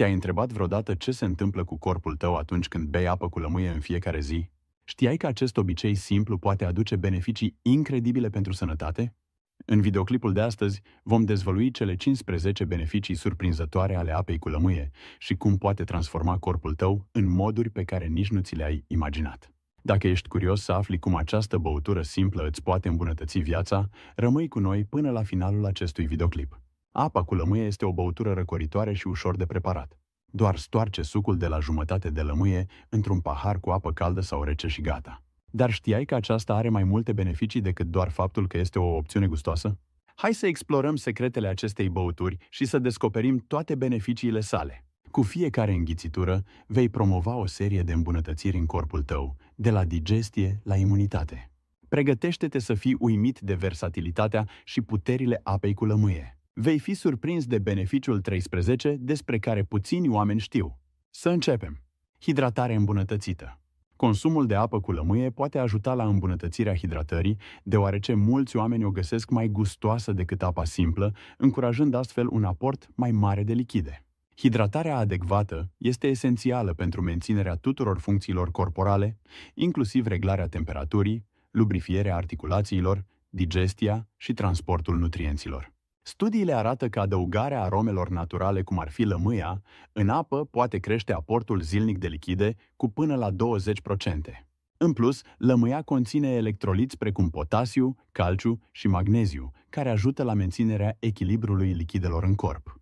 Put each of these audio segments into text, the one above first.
Te-ai întrebat vreodată ce se întâmplă cu corpul tău atunci când bei apă cu lămâie în fiecare zi? Știai că acest obicei simplu poate aduce beneficii incredibile pentru sănătate? În videoclipul de astăzi vom dezvălui cele 15 beneficii surprinzătoare ale apei cu lămâie și cum poate transforma corpul tău în moduri pe care nici nu ți le-ai imaginat. Dacă ești curios să afli cum această băutură simplă îți poate îmbunătăți viața, rămâi cu noi până la finalul acestui videoclip. Apa cu lămâie este o băutură răcoritoare și ușor de preparat. Doar stoarce sucul de la jumătate de lămâie într-un pahar cu apă caldă sau rece și gata. Dar știai că aceasta are mai multe beneficii decât doar faptul că este o opțiune gustoasă? Hai să explorăm secretele acestei băuturi și să descoperim toate beneficiile sale. Cu fiecare înghițitură vei promova o serie de îmbunătățiri în corpul tău, de la digestie la imunitate. Pregătește-te să fii uimit de versatilitatea și puterile apei cu lămâie vei fi surprins de beneficiul 13 despre care puțini oameni știu. Să începem! Hidratare îmbunătățită. Consumul de apă cu lămâie poate ajuta la îmbunătățirea hidratării, deoarece mulți oameni o găsesc mai gustoasă decât apa simplă, încurajând astfel un aport mai mare de lichide. Hidratarea adecvată este esențială pentru menținerea tuturor funcțiilor corporale, inclusiv reglarea temperaturii, lubrifierea articulațiilor, digestia și transportul nutrienților. Studiile arată că adăugarea aromelor naturale, cum ar fi lămâia, în apă poate crește aportul zilnic de lichide cu până la 20%. În plus, lămâia conține electroliți precum potasiu, calciu și magneziu, care ajută la menținerea echilibrului lichidelor în corp.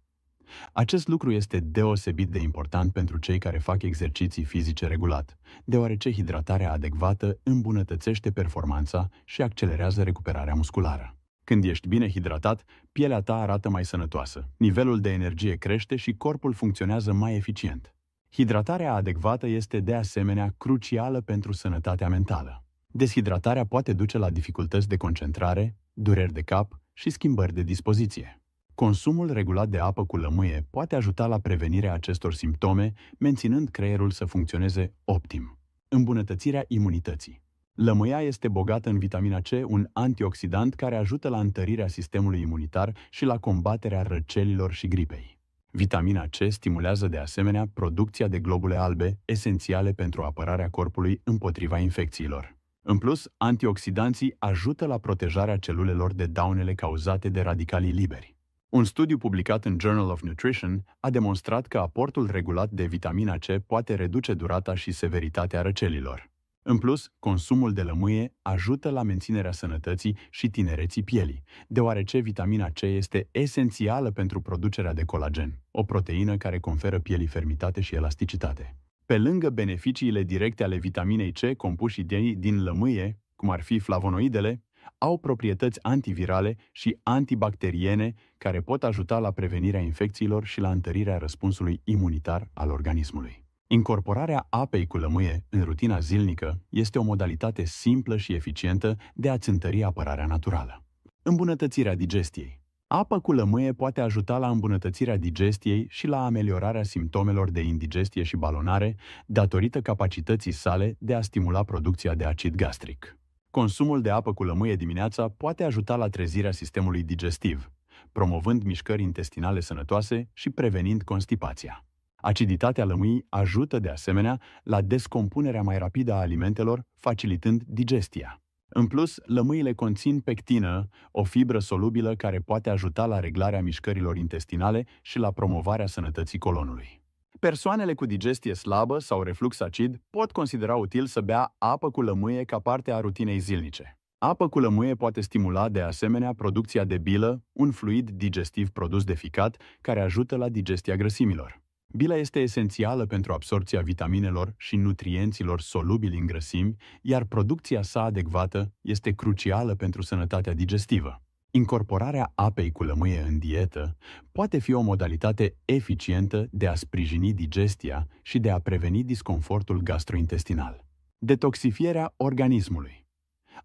Acest lucru este deosebit de important pentru cei care fac exerciții fizice regulat, deoarece hidratarea adecvată îmbunătățește performanța și accelerează recuperarea musculară. Când ești bine hidratat, pielea ta arată mai sănătoasă, nivelul de energie crește și corpul funcționează mai eficient. Hidratarea adecvată este de asemenea crucială pentru sănătatea mentală. Deshidratarea poate duce la dificultăți de concentrare, dureri de cap și schimbări de dispoziție. Consumul regulat de apă cu lămâie poate ajuta la prevenirea acestor simptome, menținând creierul să funcționeze optim. Îmbunătățirea imunității Lămâia este bogată în vitamina C, un antioxidant care ajută la întărirea sistemului imunitar și la combaterea răcelilor și gripei. Vitamina C stimulează de asemenea producția de globule albe, esențiale pentru apărarea corpului împotriva infecțiilor. În plus, antioxidanții ajută la protejarea celulelor de daunele cauzate de radicalii liberi. Un studiu publicat în Journal of Nutrition a demonstrat că aportul regulat de vitamina C poate reduce durata și severitatea răcelilor. În plus, consumul de lămâie ajută la menținerea sănătății și tinereții pielii, deoarece vitamina C este esențială pentru producerea de colagen, o proteină care conferă pielii fermitate și elasticitate. Pe lângă beneficiile directe ale vitaminei C, compuși din lămâie, cum ar fi flavonoidele, au proprietăți antivirale și antibacteriene care pot ajuta la prevenirea infecțiilor și la întărirea răspunsului imunitar al organismului. Incorporarea apei cu lămâie în rutina zilnică este o modalitate simplă și eficientă de a-ți întări apărarea naturală. Îmbunătățirea digestiei Apa cu lămâie poate ajuta la îmbunătățirea digestiei și la ameliorarea simptomelor de indigestie și balonare, datorită capacității sale de a stimula producția de acid gastric. Consumul de apă cu lămâie dimineața poate ajuta la trezirea sistemului digestiv, promovând mișcări intestinale sănătoase și prevenind constipația. Aciditatea lămâii ajută, de asemenea, la descompunerea mai rapidă a alimentelor, facilitând digestia. În plus, lămâile conțin pectină, o fibră solubilă care poate ajuta la reglarea mișcărilor intestinale și la promovarea sănătății colonului. Persoanele cu digestie slabă sau reflux acid pot considera util să bea apă cu lămâie ca parte a rutinei zilnice. Apă cu lămâie poate stimula de asemenea producția de bilă, un fluid digestiv produs de ficat care ajută la digestia grăsimilor. Bila este esențială pentru absorpția vitaminelor și nutrienților solubili în grăsimi, iar producția sa adecvată este crucială pentru sănătatea digestivă. Incorporarea apei cu lămâie în dietă poate fi o modalitate eficientă de a sprijini digestia și de a preveni disconfortul gastrointestinal. Detoxifierea organismului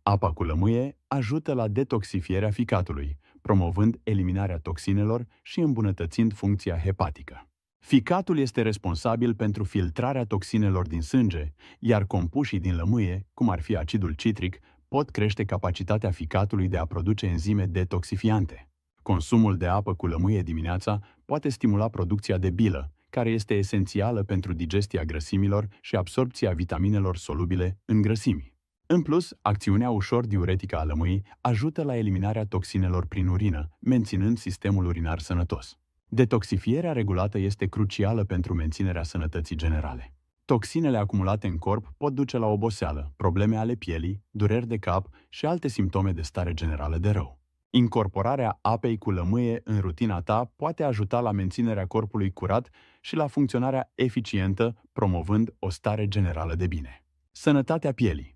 Apa cu lămâie ajută la detoxifierea ficatului, promovând eliminarea toxinelor și îmbunătățind funcția hepatică. Ficatul este responsabil pentru filtrarea toxinelor din sânge, iar compușii din lămâie, cum ar fi acidul citric, pot crește capacitatea ficatului de a produce enzime detoxifiante. Consumul de apă cu lămâie dimineața poate stimula producția de bilă, care este esențială pentru digestia grăsimilor și absorpția vitaminelor solubile în grăsimi. În plus, acțiunea ușor diuretică a lămâii ajută la eliminarea toxinelor prin urină, menținând sistemul urinar sănătos. Detoxifierea regulată este crucială pentru menținerea sănătății generale. Toxinele acumulate în corp pot duce la oboseală, probleme ale pielii, dureri de cap și alte simptome de stare generală de rău. Incorporarea apei cu lămâie în rutina ta poate ajuta la menținerea corpului curat și la funcționarea eficientă, promovând o stare generală de bine. Sănătatea pielii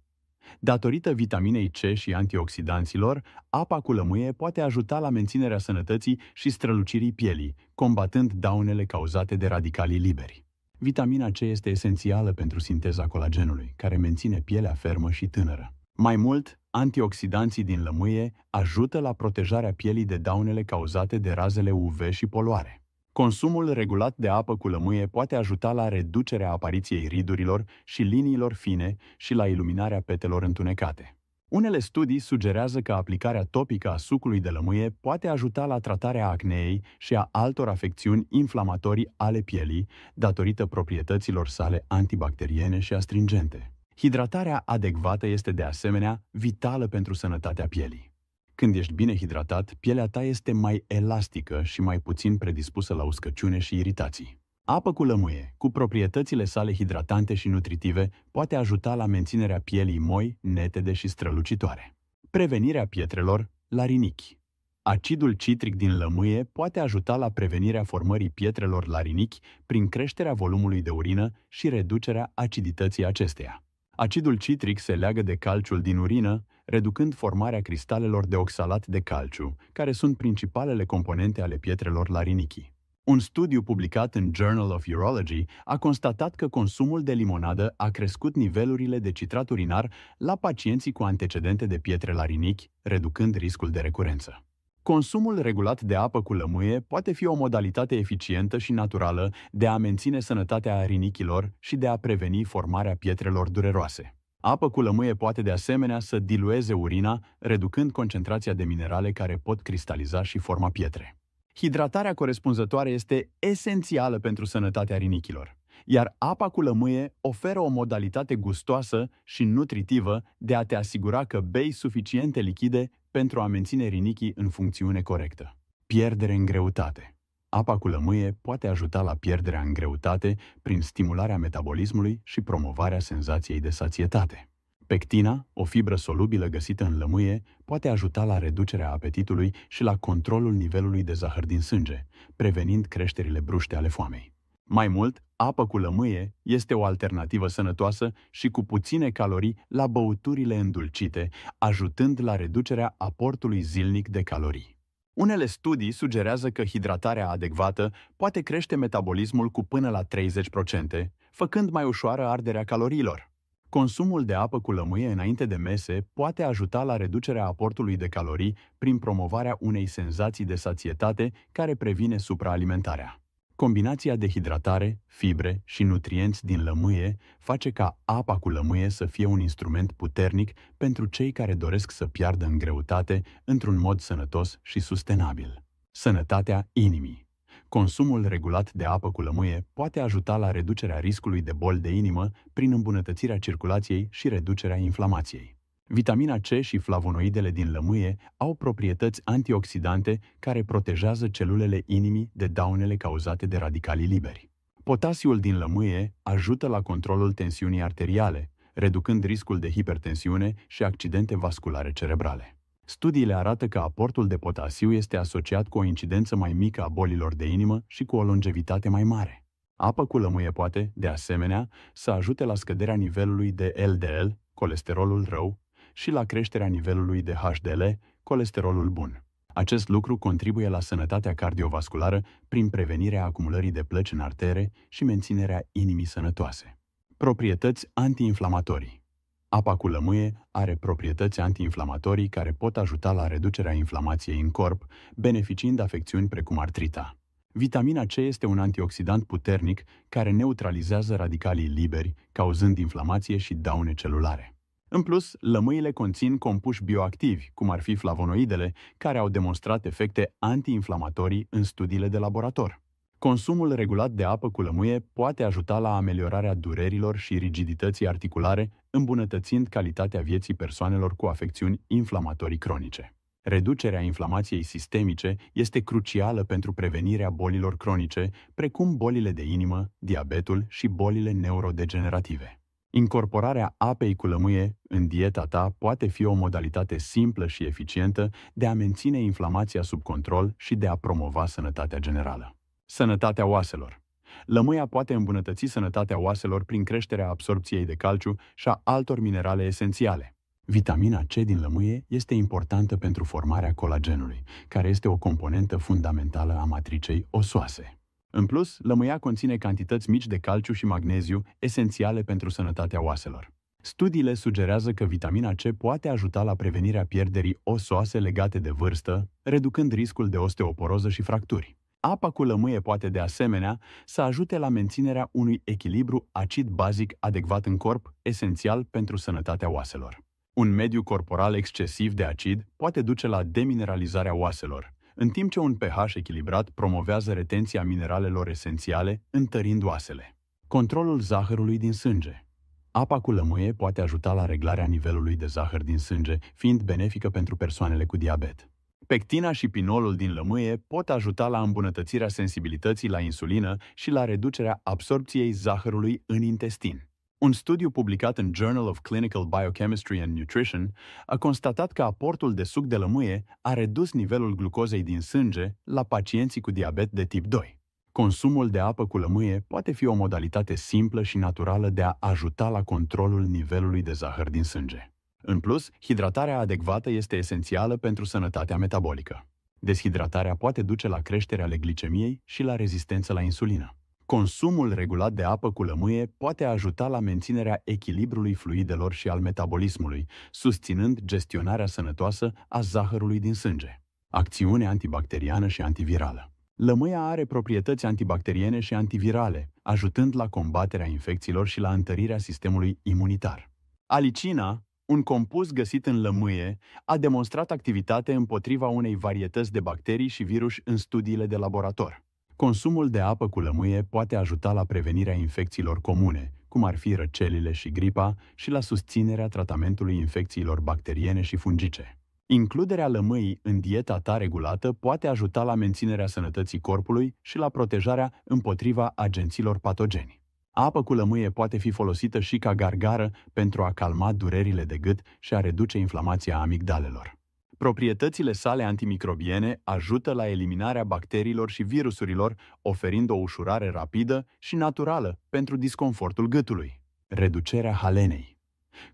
Datorită vitaminei C și antioxidanților, apa cu lămâie poate ajuta la menținerea sănătății și strălucirii pielii, combatând daunele cauzate de radicalii liberi. Vitamina C este esențială pentru sinteza colagenului, care menține pielea fermă și tânără. Mai mult, antioxidanții din lămâie ajută la protejarea pielii de daunele cauzate de razele UV și poluare. Consumul regulat de apă cu lămâie poate ajuta la reducerea apariției ridurilor și liniilor fine și la iluminarea petelor întunecate. Unele studii sugerează că aplicarea topică a sucului de lămâie poate ajuta la tratarea acneei și a altor afecțiuni inflamatorii ale pielii, datorită proprietăților sale antibacteriene și astringente. Hidratarea adecvată este de asemenea vitală pentru sănătatea pielii. Când ești bine hidratat, pielea ta este mai elastică și mai puțin predispusă la uscăciune și iritații. Apă cu lămâie, cu proprietățile sale hidratante și nutritive, poate ajuta la menținerea pielii moi, netede și strălucitoare. Prevenirea pietrelor la rinichi. Acidul citric din lămâie poate ajuta la prevenirea formării pietrelor la rinichi prin creșterea volumului de urină și reducerea acidității acesteia. Acidul citric se leagă de calciul din urină, reducând formarea cristalelor de oxalat de calciu, care sunt principalele componente ale pietrelor larinichii. Un studiu publicat în Journal of Urology a constatat că consumul de limonadă a crescut nivelurile de citrat urinar la pacienții cu antecedente de pietre larinichi, reducând riscul de recurență. Consumul regulat de apă cu lămâie poate fi o modalitate eficientă și naturală de a menține sănătatea rinichilor și de a preveni formarea pietrelor dureroase. Apă cu lămâie poate de asemenea să dilueze urina, reducând concentrația de minerale care pot cristaliza și forma pietre. Hidratarea corespunzătoare este esențială pentru sănătatea rinichilor, iar apa cu lămâie oferă o modalitate gustoasă și nutritivă de a te asigura că bei suficiente lichide pentru a menține rinichii în funcțiune corectă. Pierdere în greutate apa cu lămâie poate ajuta la pierderea în greutate prin stimularea metabolismului și promovarea senzației de sațietate. Pectina, o fibră solubilă găsită în lămâie, poate ajuta la reducerea apetitului și la controlul nivelului de zahăr din sânge, prevenind creșterile bruște ale foamei. Mai mult, apă cu lămâie este o alternativă sănătoasă și cu puține calorii la băuturile îndulcite, ajutând la reducerea aportului zilnic de calorii. Unele studii sugerează că hidratarea adecvată poate crește metabolismul cu până la 30%, făcând mai ușoară arderea calorilor. Consumul de apă cu lămâie înainte de mese poate ajuta la reducerea aportului de calorii prin promovarea unei senzații de sațietate care previne supraalimentarea. Combinația de hidratare, fibre și nutrienți din lămâie face ca apa cu lămâie să fie un instrument puternic pentru cei care doresc să piardă în greutate într-un mod sănătos și sustenabil. Sănătatea inimii Consumul regulat de apă cu lămâie poate ajuta la reducerea riscului de boli de inimă prin îmbunătățirea circulației și reducerea inflamației. Vitamina C și flavonoidele din lămâie au proprietăți antioxidante care protejează celulele inimii de daunele cauzate de radicalii liberi. Potasiul din lămâie ajută la controlul tensiunii arteriale, reducând riscul de hipertensiune și accidente vasculare cerebrale. Studiile arată că aportul de potasiu este asociat cu o incidență mai mică a bolilor de inimă și cu o longevitate mai mare. Apă cu lămâie poate, de asemenea, să ajute la scăderea nivelului de LDL, colesterolul rău, și la creșterea nivelului de HDL, colesterolul bun. Acest lucru contribuie la sănătatea cardiovasculară prin prevenirea acumulării de plăci în artere și menținerea inimii sănătoase. Proprietăți antiinflamatorii Apa cu lămâie are proprietăți antiinflamatorii care pot ajuta la reducerea inflamației în corp, beneficiind afecțiuni precum artrita. Vitamina C este un antioxidant puternic care neutralizează radicalii liberi, cauzând inflamație și daune celulare. În plus, lămâile conțin compuși bioactivi, cum ar fi flavonoidele, care au demonstrat efecte antiinflamatorii în studiile de laborator. Consumul regulat de apă cu lămâie poate ajuta la ameliorarea durerilor și rigidității articulare, îmbunătățind calitatea vieții persoanelor cu afecțiuni inflamatorii cronice. Reducerea inflamației sistemice este crucială pentru prevenirea bolilor cronice, precum bolile de inimă, diabetul și bolile neurodegenerative. Incorporarea apei cu lămâie în dieta ta poate fi o modalitate simplă și eficientă de a menține inflamația sub control și de a promova sănătatea generală. Sănătatea oaselor Lămâia poate îmbunătăți sănătatea oaselor prin creșterea absorpției de calciu și a altor minerale esențiale. Vitamina C din lămâie este importantă pentru formarea colagenului, care este o componentă fundamentală a matricei osoase. În plus, lămâia conține cantități mici de calciu și magneziu, esențiale pentru sănătatea oaselor. Studiile sugerează că vitamina C poate ajuta la prevenirea pierderii osoase legate de vârstă, reducând riscul de osteoporoză și fracturi. Apa cu lămâie poate de asemenea să ajute la menținerea unui echilibru acid bazic adecvat în corp, esențial pentru sănătatea oaselor. Un mediu corporal excesiv de acid poate duce la demineralizarea oaselor, în timp ce un pH echilibrat promovează retenția mineralelor esențiale, întărind oasele. Controlul zahărului din sânge Apa cu lămâie poate ajuta la reglarea nivelului de zahăr din sânge, fiind benefică pentru persoanele cu diabet. Pectina și pinolul din lămâie pot ajuta la îmbunătățirea sensibilității la insulină și la reducerea absorpției zahărului în intestin. Un studiu publicat în Journal of Clinical Biochemistry and Nutrition a constatat că aportul de suc de lămâie a redus nivelul glucozei din sânge la pacienții cu diabet de tip 2. Consumul de apă cu lămâie poate fi o modalitate simplă și naturală de a ajuta la controlul nivelului de zahăr din sânge. În plus, hidratarea adecvată este esențială pentru sănătatea metabolică. Deshidratarea poate duce la creșterea glicemiei și la rezistență la insulină. Consumul regulat de apă cu lămâie poate ajuta la menținerea echilibrului fluidelor și al metabolismului, susținând gestionarea sănătoasă a zahărului din sânge. Acțiune antibacteriană și antivirală Lămâia are proprietăți antibacteriene și antivirale, ajutând la combaterea infecțiilor și la întărirea sistemului imunitar. Alicina, un compus găsit în lămâie, a demonstrat activitate împotriva unei varietăți de bacterii și virus în studiile de laborator. Consumul de apă cu lămâie poate ajuta la prevenirea infecțiilor comune, cum ar fi răcelile și gripa, și la susținerea tratamentului infecțiilor bacteriene și fungice. Includerea lămâii în dieta ta regulată poate ajuta la menținerea sănătății corpului și la protejarea împotriva agenților patogeni. Apă cu lămâie poate fi folosită și ca gargară pentru a calma durerile de gât și a reduce inflamația amigdalelor. Proprietățile sale antimicrobiene ajută la eliminarea bacteriilor și virusurilor, oferind o ușurare rapidă și naturală pentru disconfortul gâtului. Reducerea halenei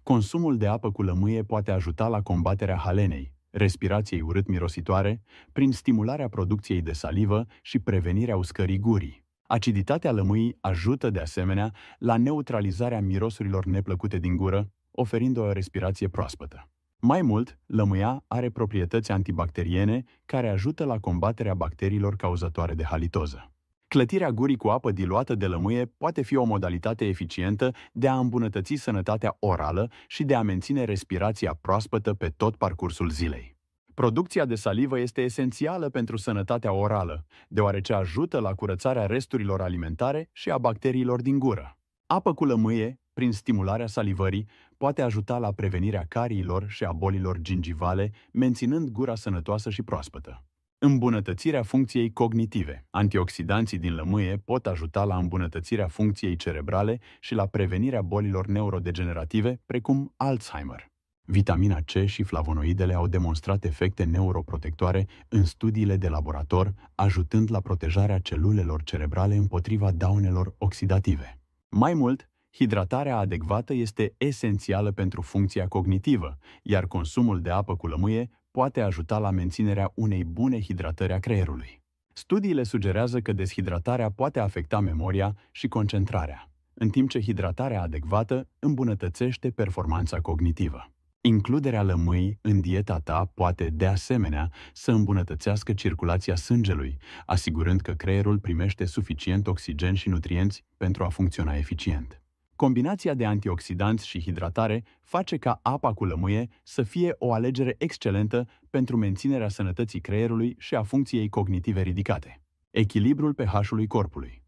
Consumul de apă cu lămâie poate ajuta la combaterea halenei, respirației urât-mirositoare, prin stimularea producției de salivă și prevenirea uscării gurii. Aciditatea lămâii ajută, de asemenea, la neutralizarea mirosurilor neplăcute din gură, oferind o respirație proaspătă. Mai mult, lămâia are proprietăți antibacteriene care ajută la combaterea bacteriilor cauzatoare de halitoză. Clătirea gurii cu apă diluată de lămâie poate fi o modalitate eficientă de a îmbunătăți sănătatea orală și de a menține respirația proaspătă pe tot parcursul zilei. Producția de salivă este esențială pentru sănătatea orală, deoarece ajută la curățarea resturilor alimentare și a bacteriilor din gură. Apă cu lămâie prin stimularea salivării, poate ajuta la prevenirea cariilor și a bolilor gingivale, menținând gura sănătoasă și proaspătă. Îmbunătățirea funcției cognitive. Antioxidanții din lămâie pot ajuta la îmbunătățirea funcției cerebrale și la prevenirea bolilor neurodegenerative, precum Alzheimer. Vitamina C și flavonoidele au demonstrat efecte neuroprotectoare în studiile de laborator, ajutând la protejarea celulelor cerebrale împotriva daunelor oxidative. Mai mult, Hidratarea adecvată este esențială pentru funcția cognitivă, iar consumul de apă cu lămâie poate ajuta la menținerea unei bune hidratări a creierului. Studiile sugerează că deshidratarea poate afecta memoria și concentrarea, în timp ce hidratarea adecvată îmbunătățește performanța cognitivă. Includerea lămâi în dieta ta poate, de asemenea, să îmbunătățească circulația sângelui, asigurând că creierul primește suficient oxigen și nutrienți pentru a funcționa eficient. Combinația de antioxidanți și hidratare face ca apa cu lămâie să fie o alegere excelentă pentru menținerea sănătății creierului și a funcției cognitive ridicate. Echilibrul pH-ului corpului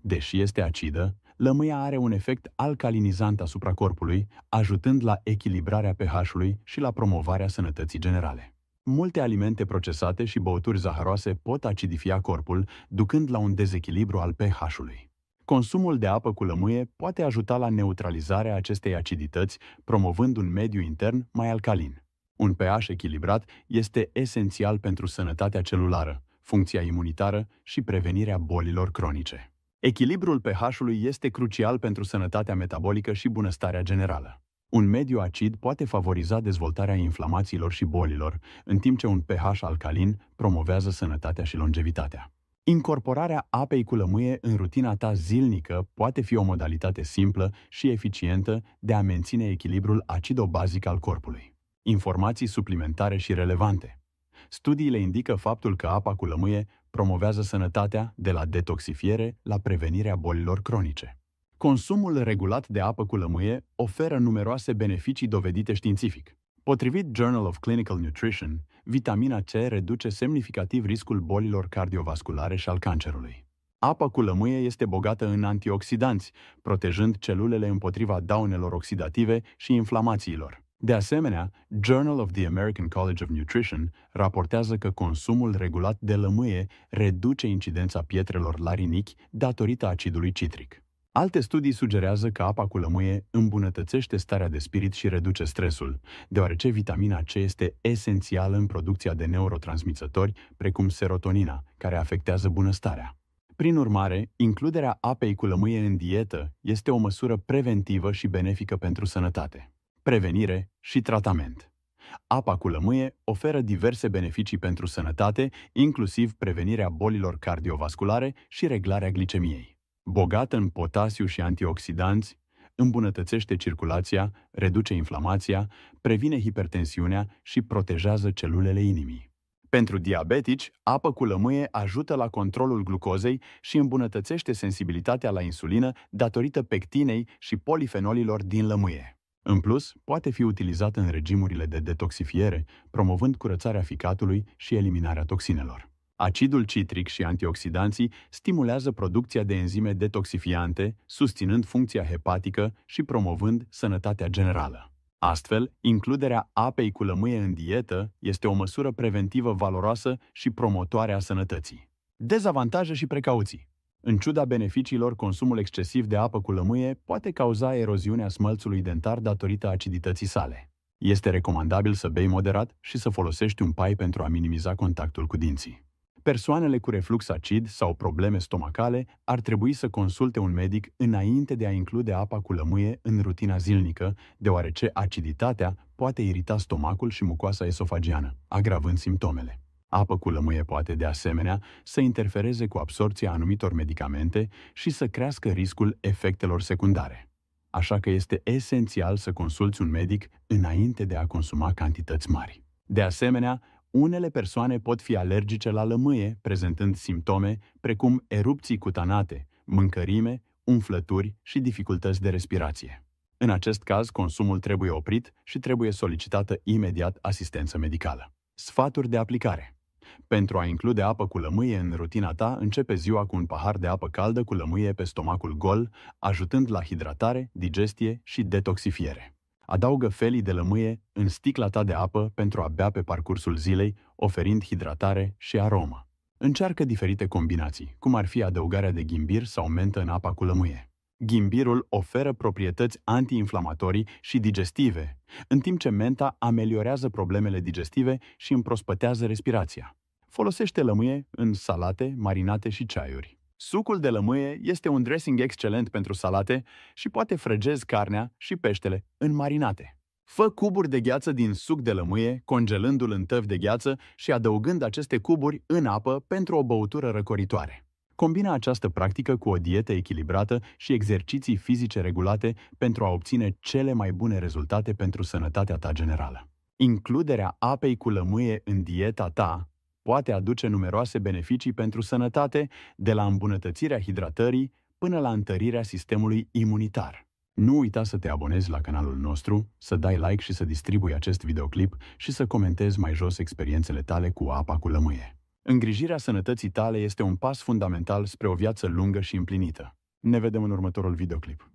Deși este acidă, lămâia are un efect alcalinizant asupra corpului, ajutând la echilibrarea pH-ului și la promovarea sănătății generale. Multe alimente procesate și băuturi zaharoase pot acidifia corpul, ducând la un dezechilibru al pH-ului. Consumul de apă cu lămâie poate ajuta la neutralizarea acestei acidități, promovând un mediu intern mai alcalin. Un pH echilibrat este esențial pentru sănătatea celulară, funcția imunitară și prevenirea bolilor cronice. Echilibrul pH-ului este crucial pentru sănătatea metabolică și bunăstarea generală. Un mediu acid poate favoriza dezvoltarea inflamațiilor și bolilor, în timp ce un pH alcalin promovează sănătatea și longevitatea. Incorporarea apei cu lămâie în rutina ta zilnică poate fi o modalitate simplă și eficientă de a menține echilibrul acidobazic al corpului. Informații suplimentare și relevante. Studiile indică faptul că apa cu lămâie promovează sănătatea de la detoxifiere la prevenirea bolilor cronice. Consumul regulat de apă cu lămâie oferă numeroase beneficii dovedite științific. Potrivit Journal of Clinical Nutrition, vitamina C reduce semnificativ riscul bolilor cardiovasculare și al cancerului. Apa cu lămâie este bogată în antioxidanți, protejând celulele împotriva daunelor oxidative și inflamațiilor. De asemenea, Journal of the American College of Nutrition raportează că consumul regulat de lămâie reduce incidența pietrelor larinichi datorită acidului citric. Alte studii sugerează că apa cu lămâie îmbunătățește starea de spirit și reduce stresul, deoarece vitamina C este esențială în producția de neurotransmițători, precum serotonina, care afectează bunăstarea. Prin urmare, includerea apei cu lămâie în dietă este o măsură preventivă și benefică pentru sănătate. Prevenire și tratament. Apa cu lămâie oferă diverse beneficii pentru sănătate, inclusiv prevenirea bolilor cardiovasculare și reglarea glicemiei. Bogată în potasiu și antioxidanți, îmbunătățește circulația, reduce inflamația, previne hipertensiunea și protejează celulele inimii. Pentru diabetici, apă cu lămâie ajută la controlul glucozei și îmbunătățește sensibilitatea la insulină datorită pectinei și polifenolilor din lămâie. În plus, poate fi utilizată în regimurile de detoxifiere, promovând curățarea ficatului și eliminarea toxinelor. Acidul citric și antioxidanții stimulează producția de enzime detoxifiante, susținând funcția hepatică și promovând sănătatea generală. Astfel, includerea apei cu lămâie în dietă este o măsură preventivă valoroasă și promotoare a sănătății. Dezavantaje și precauții În ciuda beneficiilor, consumul excesiv de apă cu lămâie poate cauza eroziunea smălțului dentar datorită acidității sale. Este recomandabil să bei moderat și să folosești un pai pentru a minimiza contactul cu dinții. Persoanele cu reflux acid sau probleme stomacale ar trebui să consulte un medic înainte de a include apa cu lămâie în rutina zilnică, deoarece aciditatea poate irita stomacul și mucoasa esofagiană, agravând simptomele. Apă cu lămâie poate, de asemenea, să interfereze cu absorpția anumitor medicamente și să crească riscul efectelor secundare. Așa că este esențial să consulți un medic înainte de a consuma cantități mari. De asemenea, unele persoane pot fi alergice la lămâie, prezentând simptome precum erupții cutanate, mâncărime, umflături și dificultăți de respirație. În acest caz, consumul trebuie oprit și trebuie solicitată imediat asistență medicală. Sfaturi de aplicare Pentru a include apă cu lămâie în rutina ta, începe ziua cu un pahar de apă caldă cu lămâie pe stomacul gol, ajutând la hidratare, digestie și detoxifiere. Adaugă felii de lămâie în sticla ta de apă pentru a bea pe parcursul zilei, oferind hidratare și aromă. Încearcă diferite combinații, cum ar fi adăugarea de ghimbir sau mentă în apa cu lămâie. Ghimbirul oferă proprietăți antiinflamatorii și digestive, în timp ce menta ameliorează problemele digestive și împrospătează respirația. Folosește lămâie în salate, marinate și ceaiuri. Sucul de lămâie este un dressing excelent pentru salate și poate frăgezi carnea și peștele în marinate. Fă cuburi de gheață din suc de lămâie, congelându-l în tăvi de gheață și adăugând aceste cuburi în apă pentru o băutură răcoritoare. Combina această practică cu o dietă echilibrată și exerciții fizice regulate pentru a obține cele mai bune rezultate pentru sănătatea ta generală. Includerea apei cu lămâie în dieta ta poate aduce numeroase beneficii pentru sănătate, de la îmbunătățirea hidratării până la întărirea sistemului imunitar. Nu uita să te abonezi la canalul nostru, să dai like și să distribui acest videoclip și să comentezi mai jos experiențele tale cu apa cu lămâie. Îngrijirea sănătății tale este un pas fundamental spre o viață lungă și împlinită. Ne vedem în următorul videoclip.